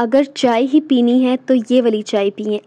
अगर चाय ही पीनी है तो ये वाली चाय पिए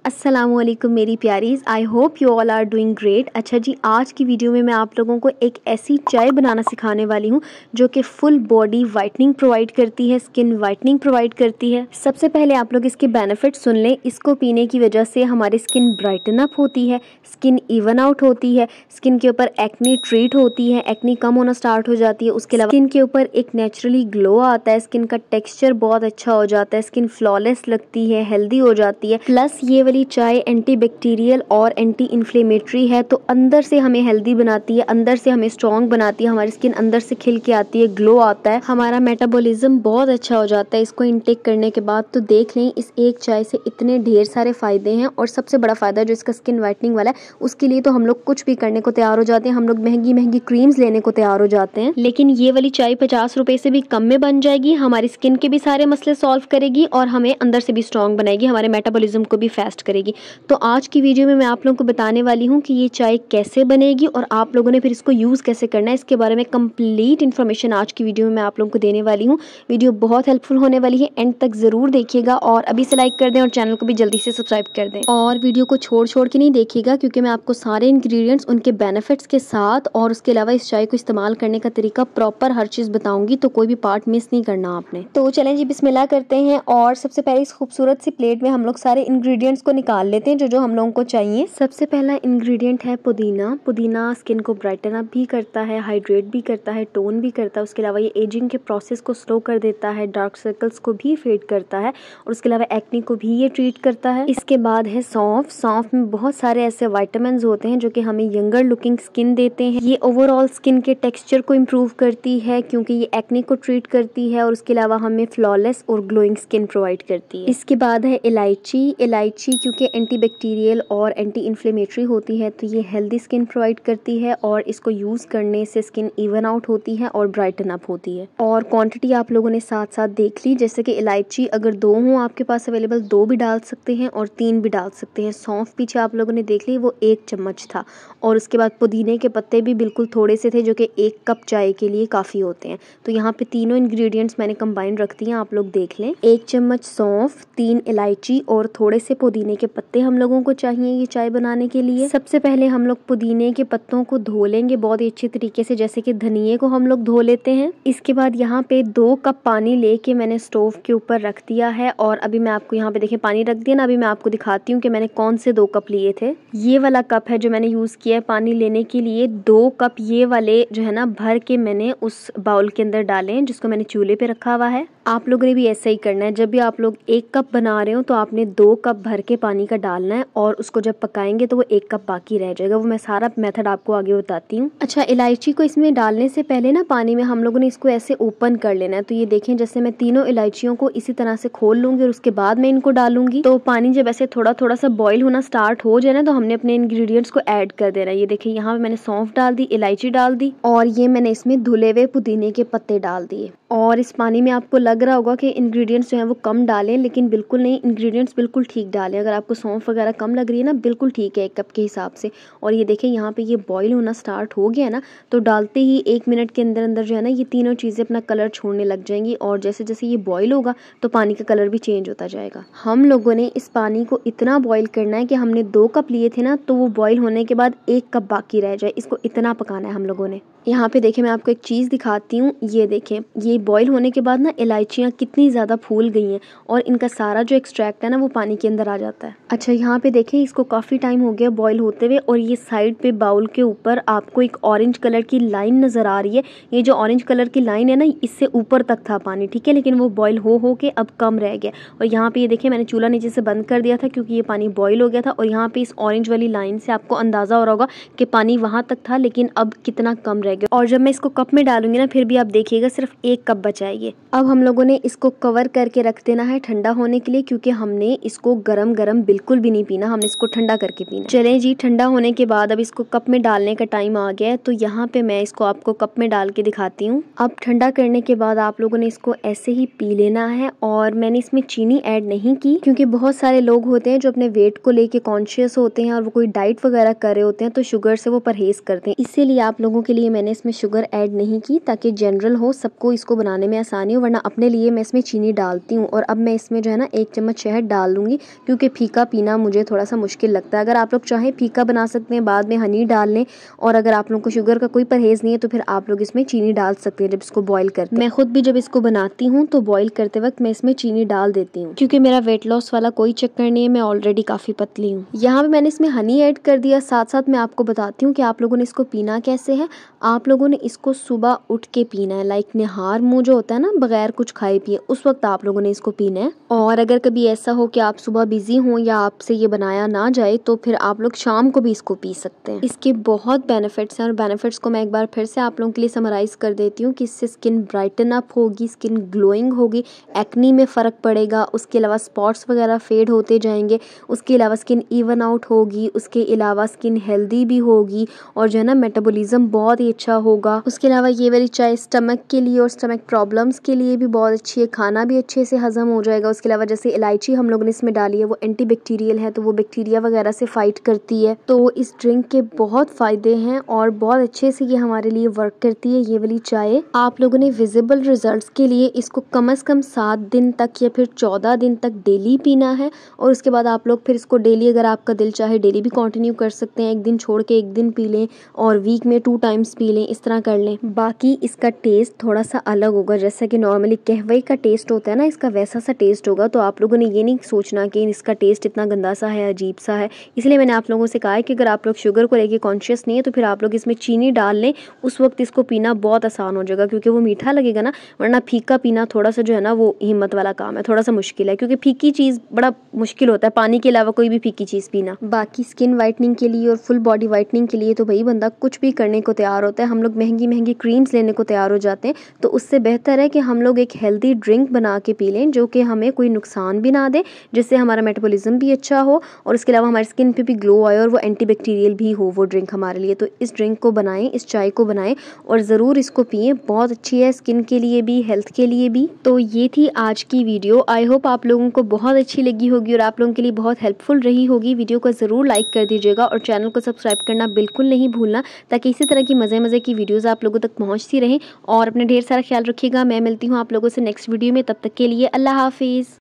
वालेकुम मेरी प्यारीज़ I hope you all are doing great अच्छा जी आज की वीडियो में मैं आप लोगों को एक ऐसी चाय बनाना सिखाने वाली हूँ जो कि फुल बॉडी वाइटनिंग प्रोवाइड करती है स्किन वाइटनिंग प्रोवाइड करती है सबसे पहले आप लोग इसके बेनिफिट सुन लें इसको पीने की वजह से हमारी स्किन ब्राइटन अप होती है स्किन इवन आउट होती है स्किन के ऊपर एक्नी ट्रीट होती है एक्नी कम होना स्टार्ट हो जाती है उसके अलावा स्किन के ऊपर एक नेचुरली ग्लो आता है स्किन का टेक्स्चर बहुत अच्छा हो जाता है स्किन फ्लॉलेस लगती है हेल्दी हो जाती है प्लस ये वाली चाय एंटी बैक्टीरियल और एंटी इन्फ्लेमेटरी है तो अंदर से हमें हेल्दी बनाती है अंदर से हमें स्ट्रॉन्ग बनाती है हमारी स्किन अंदर से खिल के आती है ग्लो आता है हमारा मेटाबोलिज्म बहुत अच्छा हो जाता है इसको इनटेक करने के बाद तो देख लें इस एक चाय से इतने ढेर सारे फ़ायदे हैं और सबसे बड़ा फ़ायदा जो इसका स्किन वाइटनिंग वाला है उसके लिए तो हम लोग कुछ भी करने को तैयार हो जाते हैं हम लोग महंगी महंगी क्रीम्स लेने को तैयार हो जाते हैं लेकिन ये वाली चाय पचास रुपए से भी कम में बन जाएगी हमारी स्किन के भी सारे मसले सॉल्व करेगी और हमें अंदर से भी स्ट्रॉन्ग बनाएगी हमारे मेटाबॉलिज्म को भी फास्ट करेगी तो आज की वीडियो में मैं आप लोगों को बताने वाली हूँ कि ये चाय कैसे बनेगी और आप लोगों ने फिर इसको यूज़ कैसे करना है इसके बारे में कम्प्लीट इन्फॉर्मेशन आज की वीडियो में मैं आप लोगों को देने वाली हूँ वीडियो बहुत हेल्पफुल होने वाली है एंड तक ज़रूर देखिएगा और अभी से लाइक कर दें और चैनल को भी जल्दी से सब्सक्राइब कर दें और वीडियो को छोड़ छोड़ के नहीं देखिएगा क्योंकि मैं आपको सारे इन्ग्रीडियंट्स उनके बेनिफिट्स के साथ और उसके अलावा इस चाय को इस्तेमाल करने का तरीका प्रॉपर हर चीज़ बताऊँगी तो कोई भी पार्ट मिस नहीं करना आपने तो चलें जी बिस्मिल्लाह करते हैं और और सबसे पहले इस खूबसूरत सी प्लेट में हम लोग सारे इंग्रेडिएंट्स को निकाल लेते हैं जो जो हम लोगों को चाहिए सबसे पहला इंग्रेडिएंट है पुदीना पुदीना स्किन को ब्राइटन अप भी करता है हाइड्रेट भी करता है टोन भी करता है उसके अलावा ये एजिंग के प्रोसेस को स्लो कर देता है डार्क सर्कल्स को भी फेड करता है और उसके अलावा एक्ने को भी ये ट्रीट करता है इसके बाद है सौंफ सौंफ में बहुत सारे ऐसे वाइटामिन होते हैं जो कि हमें यंगर लुकिंग स्किन देते हैं ये ओवरऑल स्किन के टेक्स्चर को इम्प्रूव करती है क्योंकि ये एक्ने को ट्रीट करती है और उसके अलावा हमें फ्लॉलेस और ग्लोइंग स्किन प्रोवाइड प्रोवाइड करती है इसके बाद है इलायची इलायची क्योंकि एंटी बैक्टीरियल और एंटी इन्फ्लेमेटरी होती है तो ये हेल्दी स्किन प्रोवाइड करती है और इसको यूज़ करने से स्किन इवन आउट होती है और ब्राइटन अप होती है और क्वांटिटी आप लोगों ने साथ साथ देख ली जैसे कि इलायची अगर दो हों आपके पास अवेलेबल दो भी डाल सकते हैं और तीन भी डाल सकते हैं सौंफ पीछे आप लोगों ने देख ली वो एक चम्मच था और उसके बाद पुदीने के पत्ते भी बिल्कुल थोड़े से थे जो कि एक कप चाय के लिए काफ़ी होते हैं तो यहाँ पे तीनों इन्ग्रीडियंट्स मैंने कंबाइन रख हैं आप लोग देख लें एक चम्मच चम्मच सौंफ तीन इलायची और थोड़े से पुदीने के पत्ते हम लोगों को चाहिए ये चाय बनाने के लिए सबसे पहले हम लोग पुदीने के पत्तों को धो लेंगे बहुत ही अच्छे तरीके से जैसे कि धनिए को हम लोग धो लेते हैं इसके बाद यहाँ पे दो कप पानी लेके मैंने स्टोव के ऊपर रख दिया है और अभी मैं आपको यहाँ पे देखे पानी रख दिया ना अभी मैं आपको दिखाती हूँ कि मैंने कौन से दो कप लिए थे ये वाला कप है जो मैंने यूज़ किया है पानी लेने के लिए दो कप ये वाले जो है ना भर के मैंने उस बाउल के अंदर डाले जिसको मैंने चूल्हे पे रखा हुआ है आप लोगों ने भी ऐसा ही करना है जब भी आप लोग एक कप बना रहे हो तो आपने दो कप भर के पानी का डालना है और उसको जब पकाएंगे तो वो एक कप बाकी रह जाएगा वो मैं सारा मेथड आपको आगे बताती हूँ अच्छा इलायची को इसमें डालने से पहले ना पानी में हम लोगों ने इसको ऐसे ओपन कर लेना है तो ये देखें जैसे मैं तीनों इलायचियों को इसी तरह से खोल लूंगी और उसके बाद मैं इनको डालूंगी तो पानी जब ऐसे थोड़ा थोड़ा सा बॉयल होना स्टार्ट हो जाए ना तो हमने अपने इन्ग्रीडियंट्स को ऐड कर देना है ये देखें यहाँ पे मैंने सौंफ डाल दी इलायची डाल दी और ये मैंने इसमें धुले हुए पुदीने के पत्ते डाल दिए और इस पानी में आपको लग रहा होगा कि इंग्रेडिएंट्स जो हैं वो कम डालें लेकिन बिल्कुल नहीं इंग्रेडिएंट्स बिल्कुल ठीक डालें अगर आपको सौंफ वगैरह कम लग रही है ना बिल्कुल ठीक है एक कप के हिसाब से और ये देखें यहाँ पे ये बॉईल होना स्टार्ट हो गया है ना तो डालते ही एक मिनट के अंदर अंदर जो है ना ये तीनों चीज़ें अपना कलर छोड़ने लग जाएंगी और जैसे जैसे ये बॉयल होगा तो पानी का कलर भी चेंज होता जाएगा हम लोगों ने इस पानी को इतना बॉयल करना है कि हमने दो कप लिए थे ना तो वो बॉयल होने के बाद एक कप बाकी रह जाए इसको इतना पकाना है हम लोगों ने यहाँ पे देखिए मैं आपको एक चीज़ दिखाती हूँ ये देखें ये बॉईल होने के बाद ना इलायचियाँ कितनी ज़्यादा फूल गई हैं और इनका सारा जो एक्सट्रैक्ट है ना वो पानी के अंदर आ जाता है अच्छा यहाँ पे देखें इसको काफ़ी टाइम हो गया बॉईल होते हुए और ये साइड पे बाउल के ऊपर आपको एक ऑरेंज कलर की लाइन नज़र आ रही है ये जो ऑरेंज कलर की लाइन है ना इससे ऊपर तक था पानी ठीक है लेकिन वो बॉयल हो हो के अब कम रह गया और यहाँ पर ये देखें मैंने चूल्हा नीचे से बंद कर दिया था क्योंकि ये पानी बॉयल हो गया था और यहाँ पर इस ऑरेंज वाली लाइन से आपको अंदाज़ा हो रहा होगा कि पानी वहाँ तक था लेकिन अब कितना कम रह जाएगी और जब मैं इसको कप में डालूंगी ना फिर भी आप देखिएगा सिर्फ एक कप बचाएगी अब हम लोगों ने इसको कवर करके रख देना है ठंडा होने के लिए क्योंकि हमने इसको गरम गरम बिल्कुल भी नहीं पीना हमने इसको ठंडा करके पीना चले जी ठंडा होने के बाद अब इसको कप में डालने का टाइम आ गया है तो यहाँ पे मैं इसको आपको कप में डाल के दिखाती हूँ अब ठंडा करने के बाद आप लोगों ने इसको ऐसे ही पी लेना है और मैंने इसमें चीनी ऐड नहीं की क्योंकि बहुत सारे लोग होते हैं जो अपने वेट को लेके कॉन्शियस होते हैं और वो कोई डाइट वगैरह कर रहे होते हैं तो शुगर से वो परहेज करते हैं इसीलिए आप लोगों के लिए मैंने मैंने इसमें शुगर ऐड नहीं की ताकि जनरल हो सबको इसको बनाने में आसानी हो वरना अपने लिए मैं इसमें चीनी डालती हूँ और अब मैं इसमें जो है ना एक चम्मच शहद डाल दूँगी क्योंकि फीका पीना मुझे थोड़ा सा मुश्किल लगता है अगर आप लोग चाहें फीका बना सकते हैं बाद में हनी डाल लें और अगर आप लोग को शुगर का कोई परहेज़ नहीं है तो फिर आप लोग इसमें चीनी डाल सकते हैं जब इसको बॉयल कर मैं खुद भी जब इसको बनाती हूँ तो बॉयल करते वक्त मैं इसमें चीनी डाल देती हूँ क्योंकि मेरा वेट लॉस वाला कोई चक्कर नहीं है मैं ऑलरेडी काफ़ी पतली हूँ यहाँ पर मैंने इसमें हनी ऐड कर दिया साथ साथ मैं आपको बताती हूँ कि आप लोगों ने इसको पीना कैसे है आप लोगों ने इसको सुबह उठ के पीना है लाइक निहार मुँह जो होता है ना बगैर कुछ खाए पिए उस वक्त आप लोगों ने इसको पीना है और अगर कभी ऐसा हो कि आप सुबह बिजी हों या आपसे ये बनाया ना जाए तो फिर आप लोग शाम को भी इसको पी सकते हैं इसके बहुत बेनिफिट्स हैं और बेनिफिट्स को मैं एक बार फिर से आप लोगों के लिए समराइज़ कर देती हूँ कि इससे स्किन ब्राइटन अप होगी स्किन ग्लोइंग होगी एक्नी में फ़र्क पड़ेगा उसके अलावा स्पॉट्स वगैरह फेड होते जाएंगे उसके अलावा स्किन इवन आउट होगी उसके अलावा स्किन हेल्दी भी होगी और जो है ना मेटाबोलिज्म बहुत ही अच्छा होगा उसके अलावा ये वाली चाय स्टमक के लिए और स्टमक प्रॉब्लम्स के लिए भी बहुत अच्छी है खाना भी अच्छे से हजम हो जाएगा उसके अलावा जैसे इलायची हम लोगों ने इसमें डाली है वो एंटी बैक्टीरियल है तो वो बैक्टीरिया वगैरह से फाइट करती है तो इस ड्रिंक के बहुत फ़ायदे हैं और बहुत अच्छे से ये हमारे लिए वर्क करती है ये वाली चाय आप लोगों ने विजिबल रिजल्ट के लिए इसको कम अज़ कम सात दिन तक या फिर चौदह दिन तक डेली पीना है और उसके बाद आप लोग फिर इसको डेली अगर आपका दिल चाहे डेली भी कंटिन्यू कर सकते हैं एक दिन छोड़ के एक दिन पी लें और वीक में टू टाइम्स पी लें इस तरह कर लें बाकी इसका टेस्ट थोड़ा सा अलग होगा जैसा कि नॉर्मली कहवे का टेस्ट होता है ना इसका वैसा सा टेस्ट होगा तो आप लोगों ने ये नहीं सोचना कि इसका टेस्ट इतना गंदा सा है अजीब सा है इसलिए मैंने आप लोगों से कहा है कि अगर आप लोग शुगर को लेकर कॉन्शियस नहीं है तो फिर आप लोग इसमें चीनी डाल लें उस वक्त इसको पीना बहुत आसान हो जाएगा क्योंकि वो मीठा लगेगा ना वरना फीका पीना थोड़ा सा जो है ना वो हिम्मत वाला काम है थोड़ा सा मुश्किल है क्योंकि फीकी चीज़ बड़ा मुश्किल होता है पानी के अलावा कोई भी फीकी चीज़ पीना बाकी स्किन वाइटनिंग के लिए और फुल बॉडी वाइटनिंग के लिए तो भाई बंदा कुछ भी करने को तैयार होता होता है हम लोग महंगी महंगी क्रीम्स लेने को तैयार हो जाते हैं तो उससे बेहतर है कि हम लोग एक हेल्दी ड्रिंक बना के पी लें जो कि हमें कोई नुकसान भी ना दे जिससे हमारा मेटाबॉलिज्म भी अच्छा हो और इसके अलावा हमारी स्किन पर भी ग्लो आए और वो एंटीबैक्टीरियल भी हो वो ड्रिंक हमारे लिए तो इस ड्रिंक को बनाएं इस चाय को बनाएं और ज़रूर इसको पिए बहुत अच्छी है स्किन के लिए भी हेल्थ के लिए भी तो ये थी आज की वीडियो आई होप आप लोगों को बहुत अच्छी लगी होगी और आप लोगों के लिए बहुत हेल्पफुल रही होगी वीडियो को ज़रूर लाइक कर दीजिएगा और चैनल को सब्सक्राइब करना बिल्कुल नहीं भूलना ताकि इसी तरह की मज़े मज़े की वीडियोज़ आप लोगों तक पहुँचती रहें और अपने ढेर सारा ख्याल रखिएगा मैं मिलती हूँ आप लोगों से नेक्स्ट वीडियो में तब तक के लिए अल्लाह हाफिज़